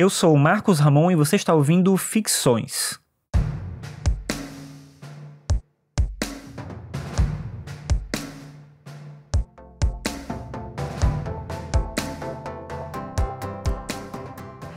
Eu sou o Marcos Ramon e você está ouvindo Ficções.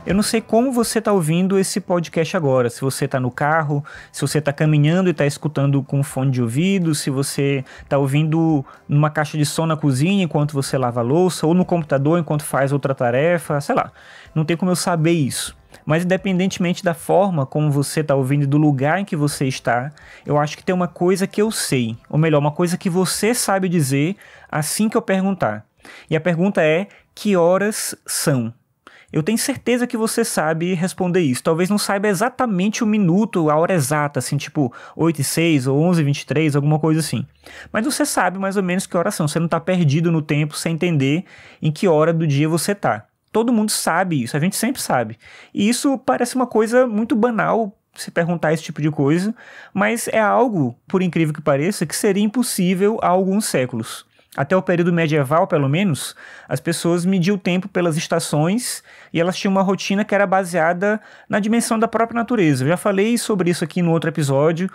Eu não sei como você está ouvindo esse podcast agora. Se você está no carro, se você está caminhando e está escutando com fone de ouvido, se você está ouvindo numa caixa de som na cozinha enquanto você lava a louça, ou no computador enquanto faz outra tarefa, sei lá. Não tem como eu saber isso. Mas independentemente da forma como você está ouvindo, e do lugar em que você está, eu acho que tem uma coisa que eu sei, ou melhor, uma coisa que você sabe dizer assim que eu perguntar. E a pergunta é: que horas são? Eu tenho certeza que você sabe responder isso. Talvez não saiba exatamente o minuto, a hora exata, assim, tipo 8 e 6 ou 11 e 23, alguma coisa assim. Mas você sabe mais ou menos que horas são. Você não está perdido no tempo sem entender em que hora do dia você está. Todo mundo sabe isso, a gente sempre sabe. E isso parece uma coisa muito banal se perguntar esse tipo de coisa, mas é algo, por incrível que pareça, que seria impossível há alguns séculos. Até o período medieval, pelo menos, as pessoas mediam o tempo pelas estações e elas tinham uma rotina que era baseada na dimensão da própria natureza. Eu já falei sobre isso aqui no outro episódio,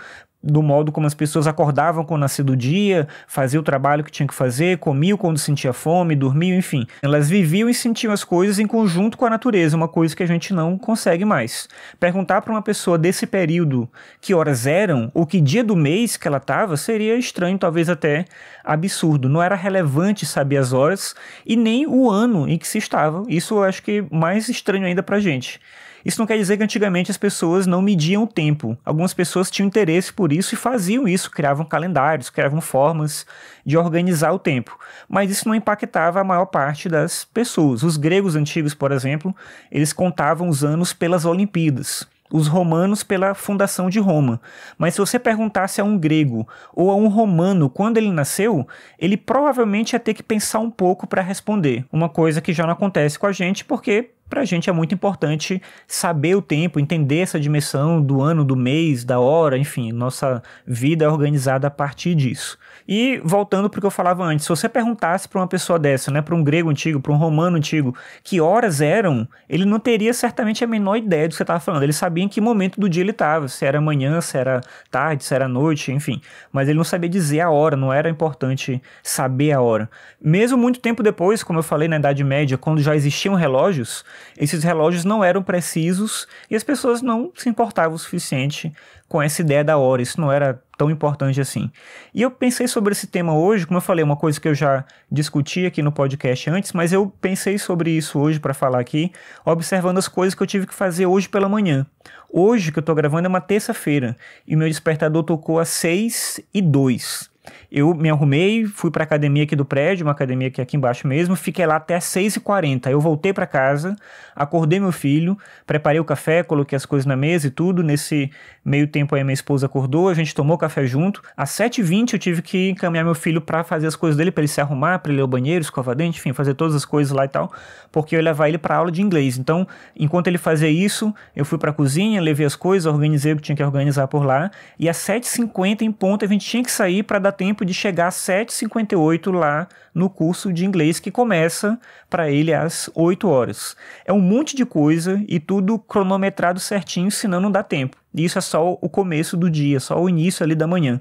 do modo como as pessoas acordavam com o nascer do dia, faziam o trabalho que tinha que fazer, comiam quando sentia fome, dormiam, enfim. Elas viviam e sentiam as coisas em conjunto com a natureza, uma coisa que a gente não consegue mais. Perguntar para uma pessoa desse período que horas eram ou que dia do mês que ela estava seria estranho, talvez até absurdo. Não era relevante saber as horas e nem o ano em que se estava. Isso eu acho que é mais estranho ainda para a gente. Isso não quer dizer que antigamente as pessoas não mediam o tempo. Algumas pessoas tinham interesse por isso e faziam isso, criavam calendários, criavam formas de organizar o tempo. Mas isso não impactava a maior parte das pessoas. Os gregos antigos, por exemplo, eles contavam os anos pelas Olimpíadas os romanos pela fundação de Roma. Mas se você perguntasse a um grego ou a um romano quando ele nasceu, ele provavelmente ia ter que pensar um pouco para responder. Uma coisa que já não acontece com a gente porque para a gente é muito importante saber o tempo, entender essa dimensão do ano, do mês, da hora, enfim, nossa vida é organizada a partir disso. E voltando para o que eu falava antes, se você perguntasse para uma pessoa dessa, né, para um grego antigo, para um romano antigo, que horas eram, ele não teria certamente a menor ideia do que você estava falando. Ele sabia em que momento do dia ele estava, se era manhã, se era tarde, se era noite, enfim. Mas ele não sabia dizer a hora, não era importante saber a hora. Mesmo muito tempo depois, como eu falei na Idade Média, quando já existiam relógios, esses relógios não eram precisos e as pessoas não se importavam o suficiente com essa ideia da hora. Isso não era tão importante assim. E eu pensei sobre esse tema hoje, como eu falei, uma coisa que eu já discuti aqui no podcast antes, mas eu pensei sobre isso hoje para falar aqui, observando as coisas que eu tive que fazer hoje pela manhã. Hoje que eu estou gravando é uma terça-feira e meu despertador tocou às 6 e 2. Eu me arrumei, fui para a academia aqui do prédio, uma academia aqui, é aqui embaixo mesmo, fiquei lá até 6h40. Eu voltei para casa, acordei meu filho, preparei o café, coloquei as coisas na mesa e tudo. Nesse meio tempo aí minha esposa acordou, a gente tomou café café junto. Às 7h20 eu tive que encaminhar meu filho para fazer as coisas dele, para ele se arrumar, para ele ir ao banheiro, escovar dente, enfim, fazer todas as coisas lá e tal, porque eu ia levar ele para aula de inglês. Então, enquanto ele fazia isso, eu fui para a cozinha, levei as coisas, organizei o que tinha que organizar por lá. E às 7h50 em ponto a gente tinha que sair para dar tempo de chegar às 7h58 lá no curso de inglês que começa para ele às 8 horas. É um monte de coisa e tudo cronometrado certinho, senão não dá tempo isso é só o começo do dia, só o início ali da manhã.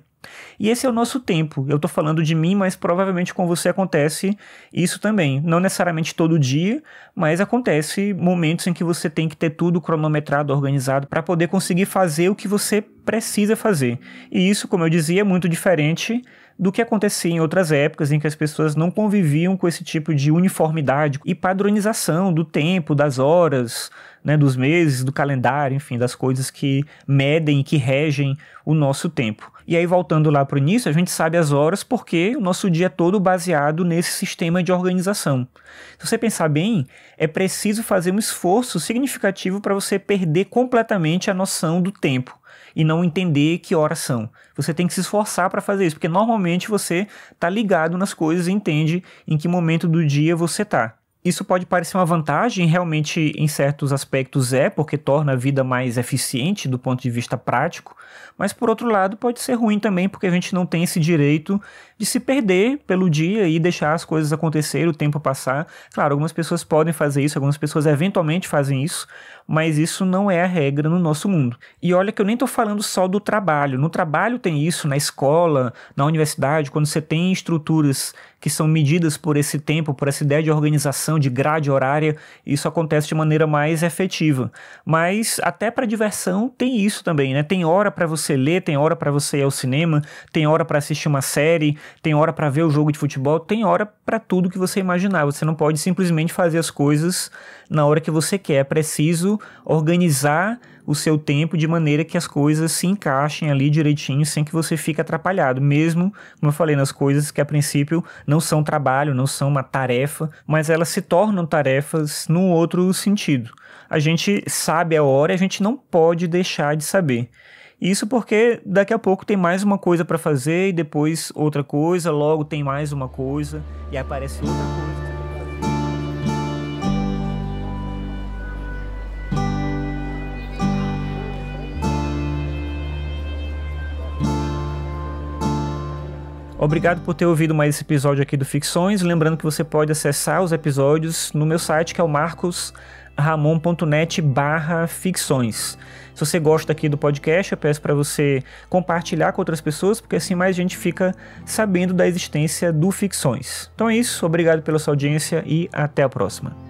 E esse é o nosso tempo. Eu estou falando de mim, mas provavelmente com você acontece isso também. Não necessariamente todo dia, mas acontece momentos em que você tem que ter tudo cronometrado, organizado, para poder conseguir fazer o que você precisa fazer. E isso, como eu dizia, é muito diferente do que acontecia em outras épocas em que as pessoas não conviviam com esse tipo de uniformidade e padronização do tempo, das horas, né, dos meses, do calendário, enfim, das coisas que medem e que regem o nosso tempo. E aí, voltando lá para o início, a gente sabe as horas porque o nosso dia é todo baseado nesse sistema de organização. Se você pensar bem, é preciso fazer um esforço significativo para você perder completamente a noção do tempo e não entender que horas são. Você tem que se esforçar para fazer isso, porque normalmente você está ligado nas coisas e entende em que momento do dia você está. Isso pode parecer uma vantagem, realmente em certos aspectos é, porque torna a vida mais eficiente do ponto de vista prático, mas por outro lado pode ser ruim também, porque a gente não tem esse direito de se perder pelo dia e deixar as coisas acontecerem, o tempo passar. Claro, algumas pessoas podem fazer isso, algumas pessoas eventualmente fazem isso, mas isso não é a regra no nosso mundo. E olha que eu nem estou falando só do trabalho. No trabalho tem isso, na escola, na universidade, quando você tem estruturas que são medidas por esse tempo, por essa ideia de organização de grade horária, isso acontece de maneira mais efetiva. Mas até para diversão tem isso também, né? Tem hora para você ler, tem hora para você ir ao cinema, tem hora para assistir uma série, tem hora para ver o jogo de futebol, tem hora para tudo que você imaginar. Você não pode simplesmente fazer as coisas na hora que você quer, é preciso organizar o seu tempo de maneira que as coisas se encaixem ali direitinho, sem que você fique atrapalhado, mesmo, como eu falei, nas coisas que a princípio não são trabalho, não são uma tarefa, mas elas se tornam tarefas num outro sentido. A gente sabe a hora, a gente não pode deixar de saber. Isso porque daqui a pouco tem mais uma coisa para fazer e depois outra coisa, logo tem mais uma coisa e aparece outra coisa. Obrigado por ter ouvido mais esse episódio aqui do Ficções. Lembrando que você pode acessar os episódios no meu site, que é o marcosramon.net barra ficções. Se você gosta aqui do podcast, eu peço para você compartilhar com outras pessoas, porque assim mais gente fica sabendo da existência do Ficções. Então é isso, obrigado pela sua audiência e até a próxima.